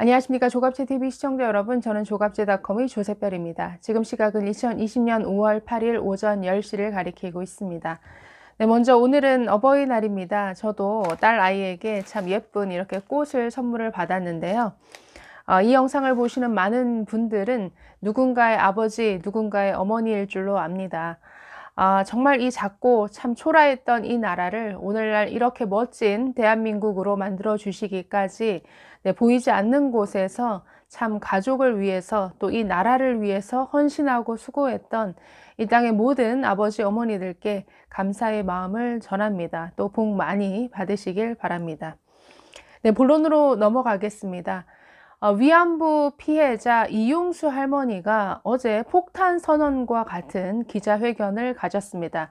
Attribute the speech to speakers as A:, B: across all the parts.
A: 안녕하십니까 조갑제TV 시청자 여러분 저는 조갑제닷컴의 조세별입니다. 지금 시각은 2020년 5월 8일 오전 10시를 가리키고 있습니다. 네, 먼저 오늘은 어버이날입니다. 저도 딸 아이에게 참 예쁜 이렇게 꽃을 선물을 받았는데요. 어, 이 영상을 보시는 많은 분들은 누군가의 아버지, 누군가의 어머니일 줄로 압니다. 아, 정말 이 작고 참 초라했던 이 나라를 오늘날 이렇게 멋진 대한민국으로 만들어 주시기까지 네, 보이지 않는 곳에서 참 가족을 위해서 또 이 나라를 위해서 헌신하고 수고했던 이 땅의 모든 아버지 어머니들께 감사의 마음을 전합니다. 또 복 많이 받으시길 바랍니다. 네, 본론으로 넘어가겠습니다. 어, 위안부 피해자 이용수 할머니가 어제 폭탄 선언과 같은 기자회견을 가졌습니다.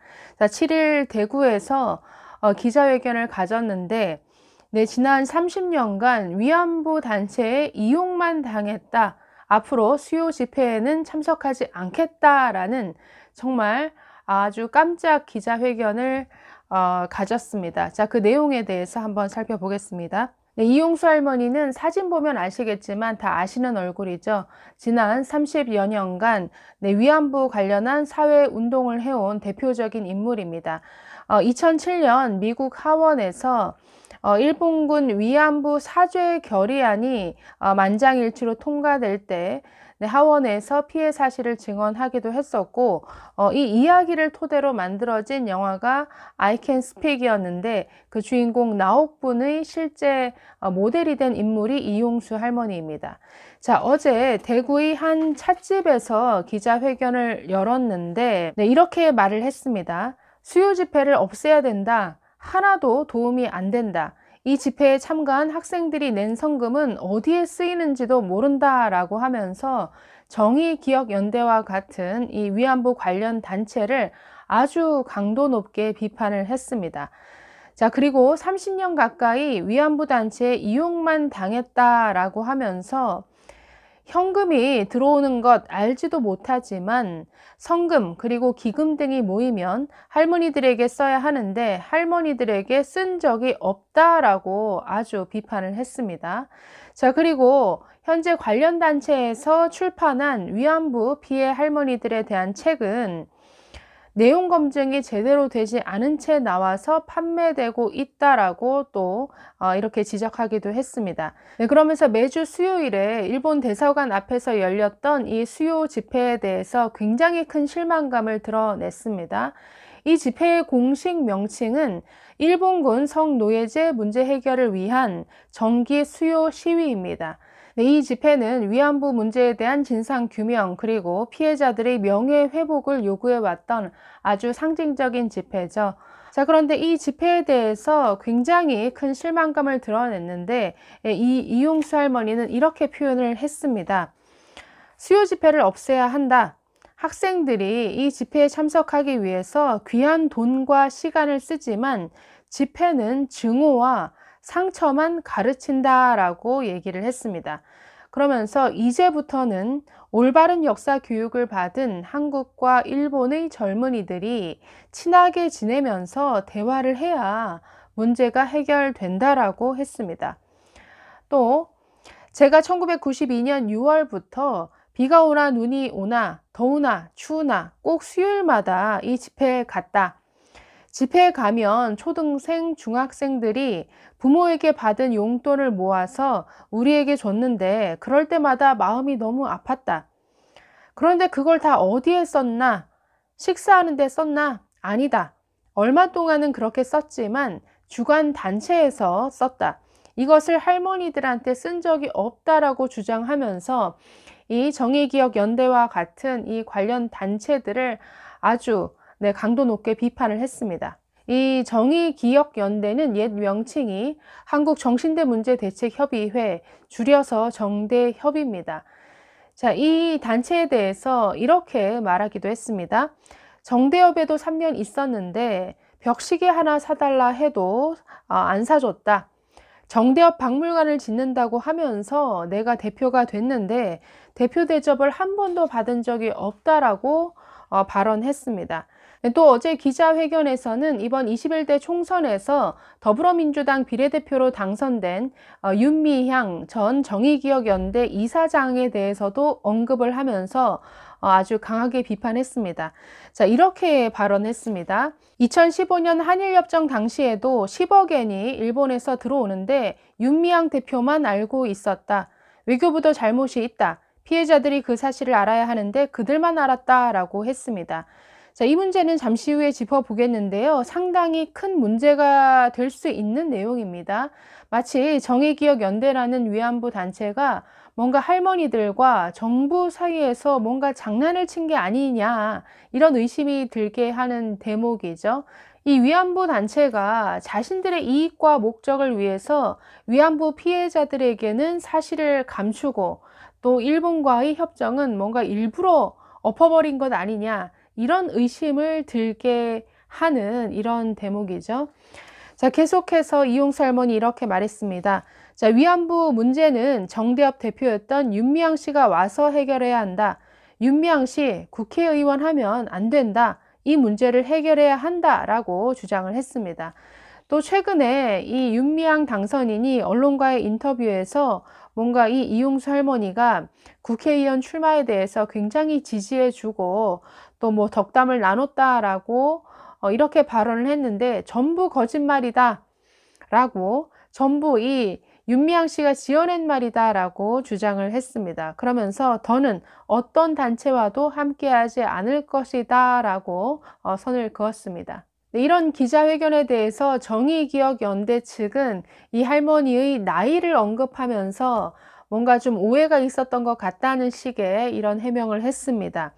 A: 7일 대구에서 어, 기자회견을 가졌는데 네, 지난 30년간 위안부 단체에 이용만 당했다. 앞으로 수요 집회에는 참석하지 않겠다라는 정말 아주 깜짝 기자회견을 어, 가졌습니다. 자, 그 내용에 대해서 한번 살펴보겠습니다. 네, 이용수 할머니는 사진 보면 아시겠지만 다 아시는 얼굴이죠. 지난 30여 년간 네, 위안부 관련한 사회 운동을 해온 대표적인 인물입니다. 어, 2007년 미국 하원에서 어, 일본군 위안부 사죄 결의안이 어, 만장일치로 통과될 때 네, 하원에서 피해 사실을 증언하기도 했었고 어, 이 이야기를 토대로 만들어진 영화가 I Can Speak이었는데 그 주인공 나옥분의 실제 어, 모델이 된 인물이 이용수 할머니입니다. 자 어제 대구의 한 찻집에서 기자회견을 열었는데 네, 이렇게 말을 했습니다. 수요 집회를 없애야 된다. 하나도 도움이 안 된다. 이 집회에 참가한 학생들이 낸 성금은 어디에 쓰이는지도 모른다라고 하면서 정의기억연대와 같은 이 위안부 관련 단체를 아주 강도 높게 비판을 했습니다. 자, 그리고 30년 가까이 위안부 단체에 이용만 당했다라고 하면서 현금이 들어오는 것 알지도 못하지만 성금 그리고 기금 등이 모이면 할머니들에게 써야 하는데 할머니들에게 쓴 적이 없다라고 아주 비판을 했습니다. 자, 그리고 현재 관련 단체에서 출판한 위안부 피해 할머니들에 대한 책은 내용 검증이 제대로 되지 않은 채 나와서 판매되고 있다라고 또 어, 이렇게 지적하기도 했습니다. 네, 그러면서 매주 수요일에 일본 대사관 앞에서 열렸던 이 수요 집회에 대해서 굉장히 큰 실망감을 드러냈습니다. 이 집회의 공식 명칭은 일본군 성노예제 문제 해결을 위한 정기 수요 시위입니다. 이 집회는 위안부 문제에 대한 진상 규명 그리고 피해자들의 명예 회복을 요구해 왔던 아주 상징적인 집회죠. 자, 그런데 이 집회에 대해서 굉장히 큰 실망감을 드러냈는데 예, 이 이용수 할머니는 이렇게 표현을 했습니다. 수요 집회를 없애야 한다. 학생들이 이 집회에 참석하기 위해서 귀한 돈과 시간을 쓰지만 집회는 증오와 상처만 가르친다 라고 얘기를 했습니다. 그러면서 이제부터는 올바른 역사 교육을 받은 한국과 일본의 젊은이들이 친하게 지내면서 대화를 해야 문제가 해결된다라고 했습니다. 또 제가 1992년 6월부터 비가 오나 눈이 오나 더우나 추우나 꼭 수요일마다 이 집회에 갔다. 집회에 가면 초등생, 중학생들이 부모에게 받은 용돈을 모아서 우리에게 줬는데 그럴 때마다 마음이 너무 아팠다. 그런데 그걸 다 어디에 썼나? 식사하는데 썼나? 아니다. 얼마 동안은 그렇게 썼지만 주간 단체에서 썼다. 이것을 할머니들한테 쓴 적이 없다라고 주장하면서 이 정의기억 연대와 같은 이 관련 단체들을 아주 네, 강도 높게 비판을 했습니다. 이 정의기억연대는 옛 명칭이 한국정신대 문제대책협의회 줄여서 정대협의입니다. 자, 이 단체에 대해서 이렇게 말하기도 했습니다. 정대협에도 3년 있었는데 벽시계 하나 사달라 해도 아, 안 사줬다. 정대협 박물관을 짓는다고 하면서 내가 대표가 됐는데 대표 대접을 한 번도 받은 적이 없다라고 어, 발언했습니다. 네, 또 어제 기자회견에서는 이번 21대 총선에서 더불어민주당 비례대표로 당선된 어, 윤미향 전 정의기억연대 이사장에 대해서도 언급을 하면서 어, 아주 강하게 비판했습니다. 자, 이렇게 발언했습니다. 2015년 한일협정 당시에도 10억 엔이 일본에서 들어오는데 윤미향 대표만 알고 있었다. 외교부도 잘못이 있다. 피해자들이 그 사실을 알아야 하는데 그들만 알았다라고 했습니다. 자, 이 문제는 잠시 후에 짚어보겠는데요. 상당히 큰 문제가 될 수 있는 내용입니다. 마치 정의기억연대라는 위안부 단체가 뭔가 할머니들과 정부 사이에서 뭔가 장난을 친 게 아니냐 이런 의심이 들게 하는 대목이죠. 이 위안부 단체가 자신들의 이익과 목적을 위해서 위안부 피해자들에게는 사실을 감추고 또 일본과의 협정은 뭔가 일부러 엎어버린 것 아니냐 이런 의심을 들게 하는 이런 대목이죠. 자, 계속해서 이용수 할머 이렇게 말했습니다. 자, 위안부 문제는 정대협 대표였던 윤미향 씨가 와서 해결해야 한다. 윤미향 씨 국회의원 하면 안 된다. 이 문제를 해결해야 한다라고 주장을 했습니다. 또 최근에 이 윤미향 당선인이 언론과의 인터뷰에서 뭔가 이 이용수 할머니가 국회의원 출마에 대해서 굉장히 지지해주고 또뭐 덕담을 나눴다라고 어, 이렇게 발언을 했는데 전부 거짓말이다 라고 전부 이 윤미향 씨가 지어낸 말이다 라고 주장을 했습니다. 그러면서 더는 어떤 단체와도 함께하지 않을 것이다 라고 어, 선을 그었습니다. 네, 이런 기자회견에 대해서 정의기억연대 측은 이 할머니의 나이를 언급하면서 뭔가 좀 오해가 있었던 것 같다는 식의 이런 해명을 했습니다.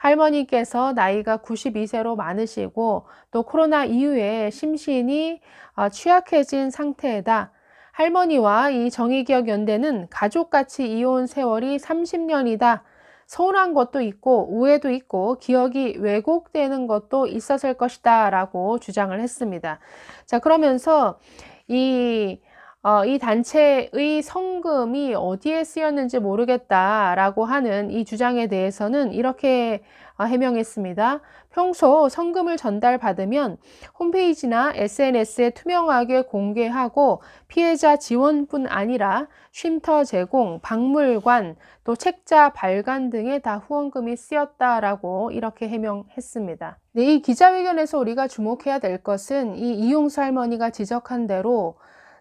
A: 할머니께서 나이가 92세로 많으시고 또 코로나 이후에 심신이 어, 취약해진 상태에다 할머니와 이 정의기억연대는 가족같이 이혼 세월이 30년이다. 서운한 것도 있고 우애도 있고 기억이 왜곡되는 것도 있었을 것이다 라고 주장을 했습니다. 자 그러면서 이 어, 이 단체의 성금이 어디에 쓰였는지 모르겠다라고 하는 이 주장에 대해서는 이렇게 어, 해명했습니다. 평소 성금을 전달받으면 홈페이지나 SNS에 투명하게 공개하고 피해자 지원뿐 아니라 쉼터 제공, 박물관, 또 책자 발간 등에 다 후원금이 쓰였다라고 이렇게 해명했습니다. 네, 이 기자회견에서 우리가 주목해야 될 것은 이 이용수 할머니가 지적한 대로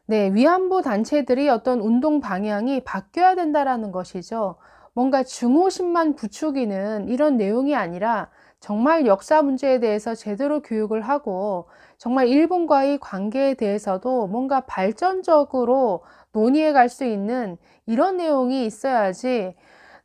A: 네, 위안부 단체들이 어떤 운동 방향이 바뀌어야 된다라는 것이죠. 뭔가 중호심만 부추기는 이런 내용이 아니라 정말 역사 문제에 대해서 제대로 교육을 하고 정말 일본과의 관계에 대해서도 뭔가 발전적으로 논의해 갈 수 있는 이런 내용이 있어야지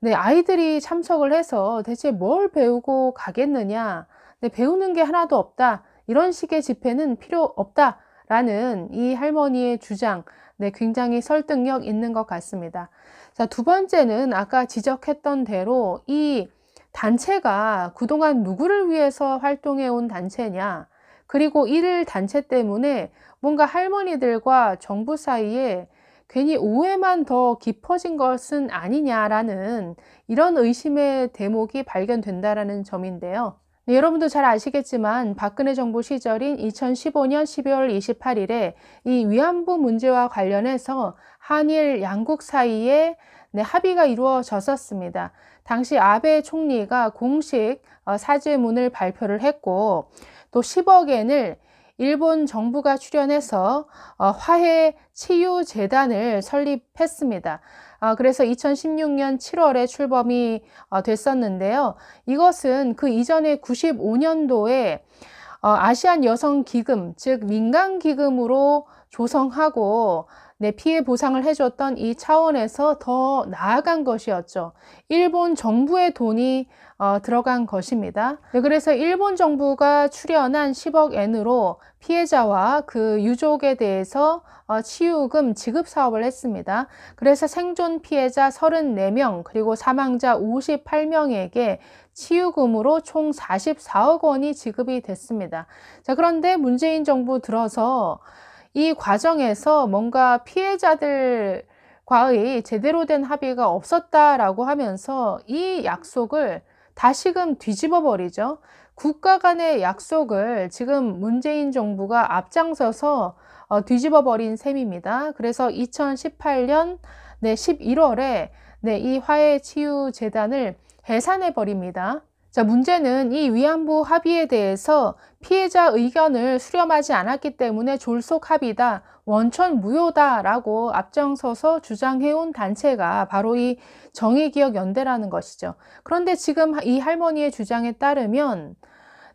A: 네, 아이들이 참석을 해서 대체 뭘 배우고 가겠느냐. 네, 배우는 게 하나도 없다. 이런 식의 집회는 필요 없다. 라는 이 할머니의 주장, 네, 굉장히 설득력 있는 것 같습니다. 자, 두 번째는 아까 지적했던 대로 이 단체가 그동안 누구를 위해서 활동해 온 단체냐, 그리고 이를 단체 때문에 뭔가 할머니들과 정부 사이에 괜히 오해만 더 깊어진 것은 아니냐라는 이런 의심의 대목이 발견된다라는 점인데요. 네, 여러분도 잘 아시겠지만 박근혜 정부 시절인 2015년 12월 28일에 이 위안부 문제와 관련해서 한일 양국 사이에 네, 합의가 이루어졌었습니다. 당시 아베 총리가 공식 어, 사죄문을 발표를 했고 또 10억 엔을 일본 정부가 출연해서 어, 화해 치유 재단을 설립했습니다. 아, 그래서 2016년 7월에 출범이 어, 됐었는데요. 이것은 그 이전에 95년도에 어, 아시안 여성 기금, 즉 민간 기금으로 조성하고 내 피해 보상을 해줬던 이 차원에서 더 나아간 것이었죠. 일본 정부의 돈이 어, 들어간 것입니다. 네, 그래서 일본 정부가 출연한 10억 엔으로 피해자와 그 유족에 대해서 어, 치유금 지급 사업을 했습니다. 그래서 생존 피해자 34명 그리고 사망자 58명에게 치유금으로 총 44억 원이 지급이 됐습니다. 자, 그런데 문재인 정부 들어서 이 과정에서 뭔가 피해자들과의 제대로 된 합의가 없었다라고 하면서 이 약속을 다시금 뒤집어 버리죠. 국가 간의 약속을 지금 문재인 정부가 앞장서서 어, 뒤집어 버린 셈입니다. 그래서 2018년 네, 11월에 네, 이 화해치유재단을 해산해 버립니다. 자, 문제는 이 위안부 합의에 대해서 피해자 의견을 수렴하지 않았기 때문에 졸속 합의다, 원천 무효다라고 앞장서서 주장해온 단체가 바로 이 정의기억연대라는 것이죠. 그런데 지금 이 할머니의 주장에 따르면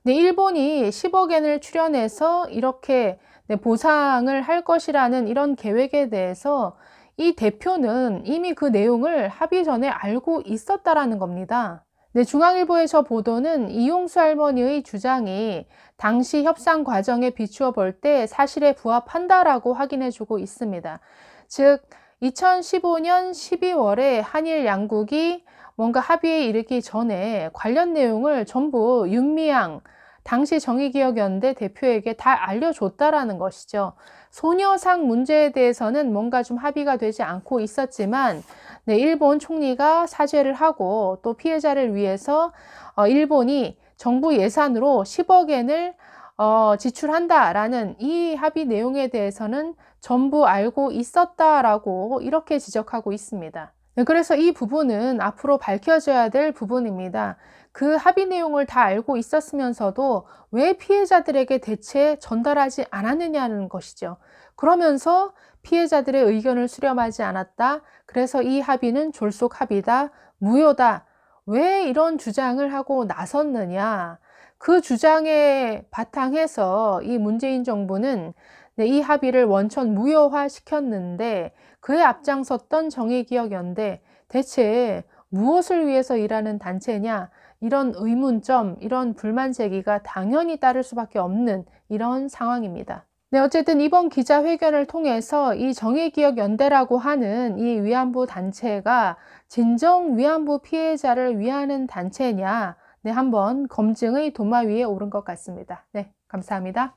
A: 네, 일본이 10억 엔을 출연해서 이렇게 네, 보상을 할 것이라는 이런 계획에 대해서 이 대표는 이미 그 내용을 합의 전에 알고 있었다라는 겁니다. 네, 중앙일보에서 보도는 이용수 할머니의 주장이 당시 협상 과정에 비추어 볼 때 사실에 부합한다라고 확인해주고 있습니다. 즉, 2015년 12월에 한일 양국이 뭔가 합의에 이르기 전에 관련 내용을 전부 윤미향 당시 정의기억연대 대표에게 다 알려줬다라는 것이죠. 소녀상 문제에 대해서는 뭔가 좀 합의가 되지 않고 있었지만 네, 일본 총리가 사죄를 하고 또 피해자를 위해서 어, 일본이 정부 예산으로 10억 엔을 어, 지출한다라는 이 합의 내용에 대해서는 전부 알고 있었다라고 이렇게 지적하고 있습니다. 네, 그래서 이 부분은 앞으로 밝혀져야 될 부분입니다. 그 합의 내용을 다 알고 있었으면서도 왜 피해자들에게 대체 전달하지 않았느냐는 것이죠. 그러면서 피해자들의 의견을 수렴하지 않았다. 그래서 이 합의는 졸속 합의다. 무효다. 왜 이런 주장을 하고 나섰느냐. 그주장에바탕해서이 문재인 정부는 네, 이 합의를 원천 무효화 시켰는데 그에 앞장섰던 정의기억연대 대체 무엇을 위해서 일하는 단체냐 이런 의문점, 이런 불만 제기가 당연히 따를 수밖에 없는 이런 상황입니다. 네, 어쨌든 이번 기자회견을 통해서 이 정의기억연대라고 하는 이 위안부 단체가 진정 위안부 피해자를 위하는 단체냐, 네, 한번 검증의 도마 위에 오른 것 같습니다. 네, 감사합니다.